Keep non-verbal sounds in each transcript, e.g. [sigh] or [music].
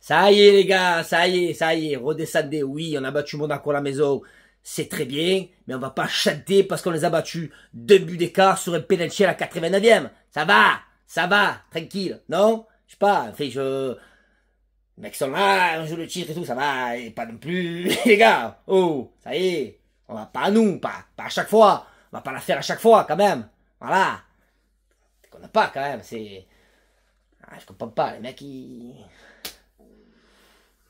Ça y est, les gars, ça y est, ça y est, redescendez. Oui, on a battu Monaco à la maison. C'est très bien, mais on va pas chanter parce qu'on les a battus deux buts d'écart sur un pénalty à la 89e. Ça va, ça va, tranquille, non? Je sais pas, fait, je, les mecs sont là, on joue le titre et tout, ça va, et pas non plus, [laughs] les gars. Oh, ça y est, on va pas à nous, pas, pas à chaque fois. On va pas la faire à chaque fois, quand même. Voilà. qu'on n'a pas, quand même, c'est, ah, je comprends pas, les mecs, ils,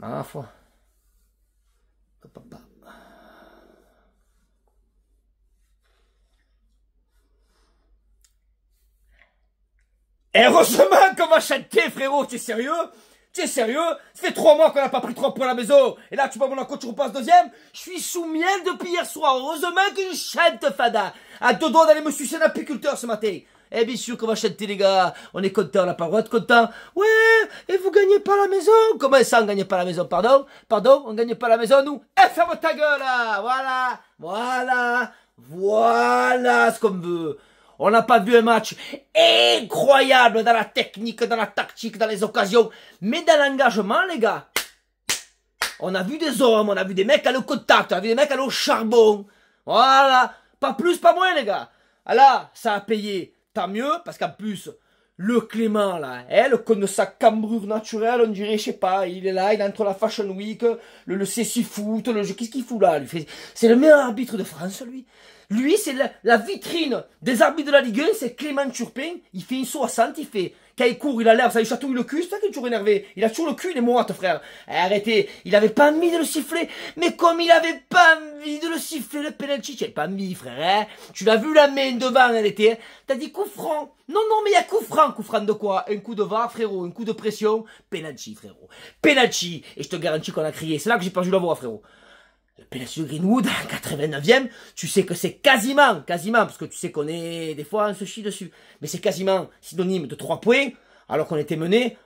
Ma foi. Eh, heureusement qu'on comment t'es, frérot es sérieux es sérieux Ça fait trois mois qu'on n'a pas pris trois points à la maison. Et là, tu vas mon coach, tu repasses deuxième. Je suis sous miel depuis hier soir. Heureusement qu'une chaîne de fada. À deux doigts d'aller me sucer un ce matin. Eh bien sûr qu'on va chanter les gars, on est content, on n'a pas le droit de content. Ouais, et vous gagnez pas la maison Comment ça on gagne pas la maison Pardon Pardon, on gagne pas la maison nous Eh ferme ta gueule là Voilà Voilà Voilà ce qu'on veut on n'a pas vu un match incroyable dans la technique, dans la tactique, dans les occasions, mais dans l'engagement, les gars. On a vu des hommes, on a vu des mecs à le contact, on a vu des mecs à le charbon. Voilà. Pas plus, pas moins, les gars. Là, ça a payé tant mieux, parce qu'en plus, le Clément, là, elle le con sa cambrure naturelle, on dirait, je sais pas, il est là, il est entre la Fashion Week, le, le CC Foot, le jeu, qu'est-ce qu'il fout là, lui C'est le meilleur arbitre de France, lui. Lui, c'est la, vitrine des arbitres de la Ligue 1, c'est Clément Turpin, il fait une 60, il fait quand il court, il a l'air, ça lui chatouille le cul, c'est ça qu'il est toujours énervé. Il a toujours le cul, il est moite, frère. Eh, arrêtez, il avait pas envie de le siffler, mais comme il avait pas envie de le siffler, le penalty, tu pas mis, frère, hein. Tu l'as vu la main devant, elle était, hein. T'as dit coup franc. Non, non, mais il y a coup franc, coup franc de quoi Un coup de var, frérot, un coup de pression, penalty, frérot. Penalty. Et je te garantis qu'on a crié. C'est là que j'ai perdu la voix, frérot. Péninsule Greenwood, 89e, tu sais que c'est quasiment, quasiment, parce que tu sais qu'on est, des fois, on se dessus, mais c'est quasiment synonyme de 3 points, alors qu'on était mené,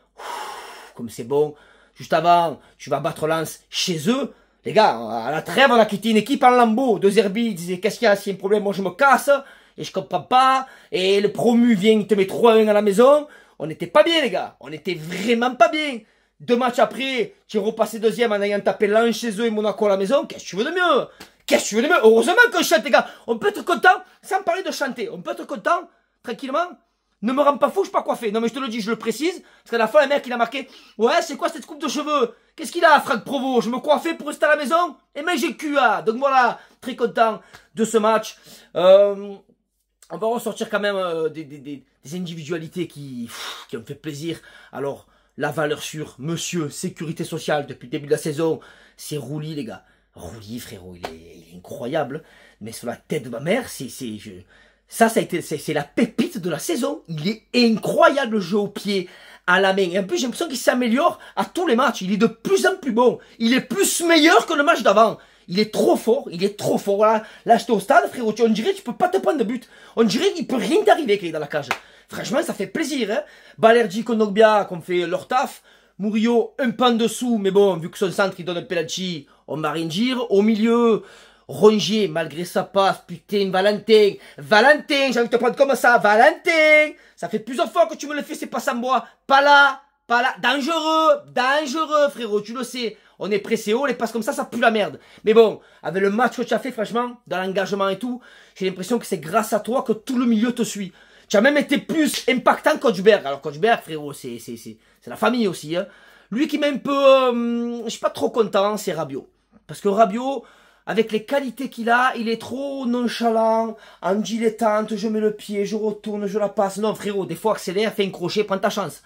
comme c'est bon, juste avant, tu vas battre Lance chez eux, les gars, à la trêve, on a quitté une équipe en lambeau, deux Zerbi, ils disaient, qu'est-ce qu'il y a, s'il y a un problème, moi je me casse, et je comprends pas, et le promu vient, il te met 3-1 à la maison, on n'était pas bien, les gars, on n'était vraiment pas bien, deux matchs après, tu es repassé deuxième en ayant tapé l'un chez eux et Monaco à la maison. Qu'est-ce que tu veux de mieux Qu'est-ce que tu veux de mieux Heureusement qu'on chante, les gars. On peut être content, sans parler de chanter, on peut être content, tranquillement. Ne me rends pas fou, je suis pas coiffé. Non, mais je te le dis, je le précise. Parce qu'à la fin, la mère qui l'a marqué. Ouais, c'est quoi cette coupe de cheveux Qu'est-ce qu'il a, Franck Provo Je me coiffais pour rester à la maison Et eh mais ben, j'ai QA. Hein. Donc voilà, très content de ce match. Euh, on va ressortir quand même euh, des, des, des, des, individualités qui, qui ont fait plaisir. Alors, la valeur sûre, monsieur, sécurité sociale, depuis le début de la saison, c'est Roulis, les gars. Roulis, frérot, il est, incroyable. Mais sur la tête de ma mère, c'est, c'est, je... ça, ça a été, c'est, la pépite de la saison. Il est incroyable, le jeu au pied, à la main. Et en plus, j'ai l'impression qu'il s'améliore à tous les matchs. Il est de plus en plus bon. Il est plus meilleur que le match d'avant. Il est trop fort, il est trop fort. Là, là j'étais au stade, frérot, on dirait que tu peux pas te prendre de but. On dirait qu'il peut rien t'arriver quand il est dans la cage. Franchement, ça fait plaisir. Hein Balerji, Konogbia, qu'on fait leur taf. Murillo, un pan dessous, mais bon, vu que son centre, il donne le penalty on va dire Au milieu, Rongier, malgré sa passe, putain, Valentin, Valentin, j'ai envie de te prendre comme ça, Valentin, ça fait plusieurs fois que tu me le fais, c'est pas sans moi, pas là, pas là, dangereux, dangereux, frérot, tu le sais, on est pressé haut, oh, les passes comme ça, ça pue la merde. Mais bon, avec le match que tu as fait, franchement, dans l'engagement et tout, j'ai l'impression que c'est grâce à toi que tout le milieu te suit. Tu même été plus impactant que Hodgeberg. Alors quand frérot, c'est c'est la famille aussi. Hein. Lui qui m'a un peu, euh, je suis pas trop content, c'est Rabio. Parce que Rabio, avec les qualités qu'il a, il est trop nonchalant, en dilettante, je mets le pied, je retourne, je la passe. Non, frérot, des fois accélère, fais un crochet, prends ta chance.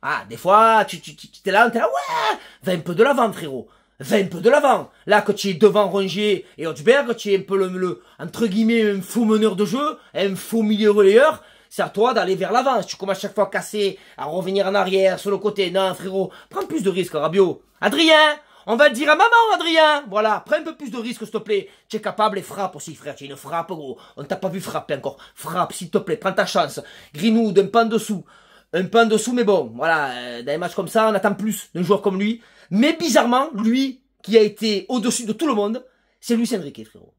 Ah, des fois, tu, tu, tu t'es là, t'es là, ouais, va un peu de l'avant, frérot. Va un peu de l'avant. Là, quand tu es devant Rongier et Hodgeberg, tu es un peu le, le, entre guillemets, un faux meneur de jeu, un faux milieu relayeur. C'est à toi d'aller vers l'avant. tu commences chaque fois à casser, à revenir en arrière, sur le côté, non, frérot, prends plus de risques, Rabio. Adrien, on va dire à maman, Adrien Voilà, prends un peu plus de risques, s'il te plaît. Tu es capable et frappe aussi, frère. Tu une frappe, gros. On t'a pas vu frapper encore. Frappe, s'il te plaît, prends ta chance. Grinou, un pan dessous. Un pan dessous, mais bon, voilà. Euh, dans les matchs comme ça, on attend plus d'un joueur comme lui. Mais bizarrement, lui, qui a été au-dessus de tout le monde, c'est Luis Enrique, frérot.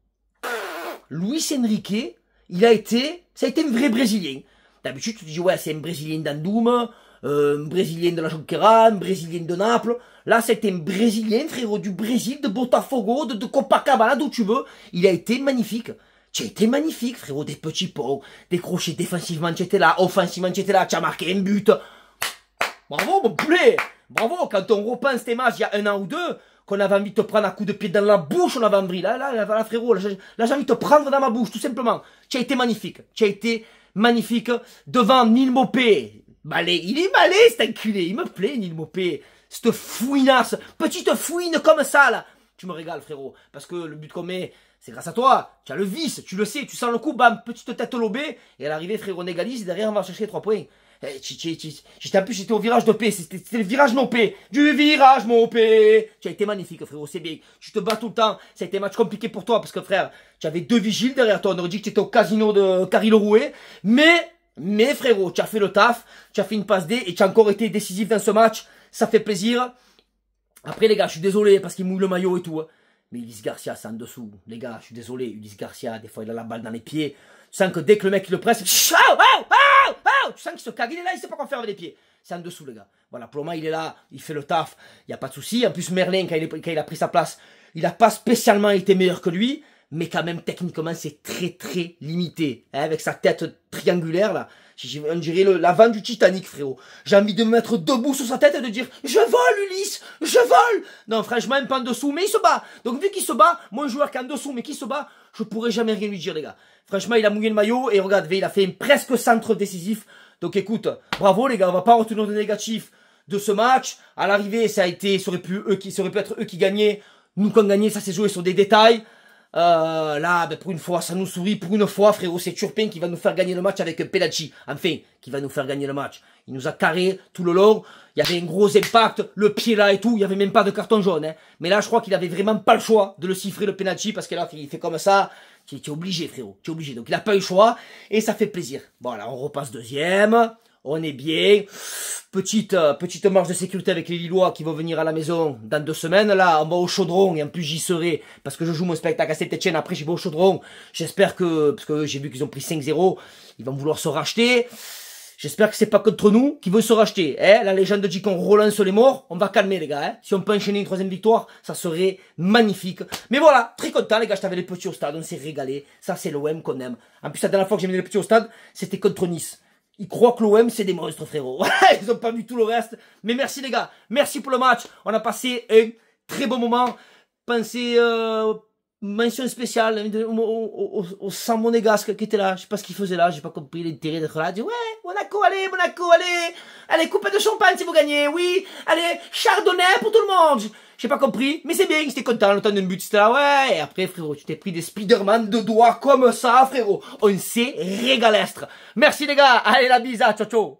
Luis Enrique, il a été, ça a été un vrai Brésilien. D'habitude, tu te dis, ouais, c'est un Brésilien d'Andoum, euh, un Brésilien de la Jonquera, un Brésilien de Naples. Là, c'était un Brésilien, frérot, du Brésil, de Botafogo, de, Copacabana, d'où tu veux. Il a été magnifique. Tu as été magnifique, frérot, des petits pots, des crochets défensivement, tu étais là, offensivement, tu étais là, tu as marqué un but. Bravo, mon poulet Bravo, quand on repense tes matchs il y a un an ou deux, qu'on avait envie de te prendre un coup de pied dans la bouche, on avait envie. Là, là, là, frérot, là, j'ai envie de te prendre dans ma bouche, tout simplement. Tu as été magnifique. Tu as été magnifique devant Nilmopé. Mopé. Malé, il est malé, cet enculé. Il me plaît, Nil Mopé. Cette fouinasse, petite fouine comme ça, là. Tu me régales, frérot. Parce que le but qu'on met, c'est grâce à toi. Tu as le vice, tu le sais. Tu sens le coup, bam, petite tête lobée. Et à l'arrivée, frérot, on égalise. derrière, on va chercher trois points. Eh, j'étais en plus, j'étais au virage de paix C'était le virage mon P. Du virage mon P. Tu as été magnifique, frérot. C'est bien. Tu te bats tout le temps. Ça a été un match compliqué pour toi parce que, frère, tu avais deux vigiles derrière toi. On aurait dit que tu étais au casino de Carilo Rouet. Mais, mais, frérot, tu as fait le taf. Tu as fait une passe D et tu as encore été décisif dans ce match. Ça fait plaisir. Après, les gars, je suis désolé parce qu'il mouille le maillot et tout. Hein. Mais Ulysse Garcia, c'est en dessous. Les gars, je suis désolé. Ulysse Garcia, des fois, il a la balle dans les pieds. Tu sens que dès que le mec il le presse, oh, ah, Tu sens qu'il se cague, il est là, il sait pas quoi faire avec les pieds. C'est en dessous, le gars. Voilà, pour le il est là, il fait le taf, il y' a pas de souci. En plus, Merlin, quand il, a pris sa place, il n'a pas spécialement été meilleur que lui, mais quand même, techniquement, c'est très, très limité. Hein, avec sa tête triangulaire, là, on dirait l'avant du Titanic, frérot. J'ai envie de me mettre debout sur sa tête et de dire « Je vole, Ulysse Je vole !» Non, franchement, pas en dessous, mais il se bat. Donc, vu qu'il se bat, moi, joueur qui est en dessous, mais qui se bat, je pourrais jamais rien lui dire, les gars. Franchement, il a mouillé le maillot et regarde, il a fait un presque centre décisif. Donc écoute, bravo les gars, on va pas retenir de négatif de ce match. À l'arrivée, ça a été, aurait pu, eux qui, aurait pu être eux qui gagnaient. Nous, quand gagné, ça s'est joué sur des détails. Euh, là, ben, pour une fois, ça nous sourit. Pour une fois, frérot, c'est Turpin qui va nous faire gagner le match avec Pelacci. Enfin, qui va nous faire gagner le match. Il nous a carré tout le long. Il y avait un gros impact, le pied là et tout. Il n'y avait même pas de carton jaune. Hein. Mais là, je crois qu'il avait vraiment pas le choix de le siffler le penalty parce que là, il fait comme ça. Tu es obligé, frérot. Tu es obligé. Donc, il n'a pas eu le choix et ça fait plaisir. Bon, là, on repasse deuxième on est bien. Petite, euh, petite marge de sécurité avec les Lillois qui vont venir à la maison dans deux semaines. Là, on va au chaudron et en plus j'y serai parce que je joue mon spectacle à cette etienne Après, j'y vais au chaudron. J'espère que, parce que j'ai vu qu'ils ont pris 5-0, ils vont vouloir se racheter. J'espère que c'est pas contre nous qui veut se racheter. Hein la légende dit qu'on relance les morts. On va calmer les gars. Hein. si on peut enchaîner une troisième victoire, ça serait magnifique. Mais voilà, très content les gars. Je t'avais les petits au stade. On s'est régalé. Ça c'est l'OM qu'on aime. En plus, la dernière fois que j'ai mis les petits au stade, c'était contre Nice. Ils croient que l'OM, c'est des monstres, frérot. [laughs] Ils ont pas vu tout le reste. Mais merci, les gars. Merci pour le match. On a passé un très bon moment. Pensez, euh, mention spéciale hein, au, au, au, qui était là. Je sais pas ce qu'il faisait là. J'ai pas compris l'intérêt d'être là. Dit, ouais, Monaco, allez, Monaco, allez. Allez, coupée de champagne si vous gagnez, oui. Allez, chardonnay pour tout le monde. J'ai pas compris, mais c'est bien, j'étais content, l'entendre d'un but, là, ouais. Et après, frérot, tu t'es pris des Spider-Man de doigts comme ça, frérot. On s'est régalestre. Merci les gars, allez la bise, ciao ciao.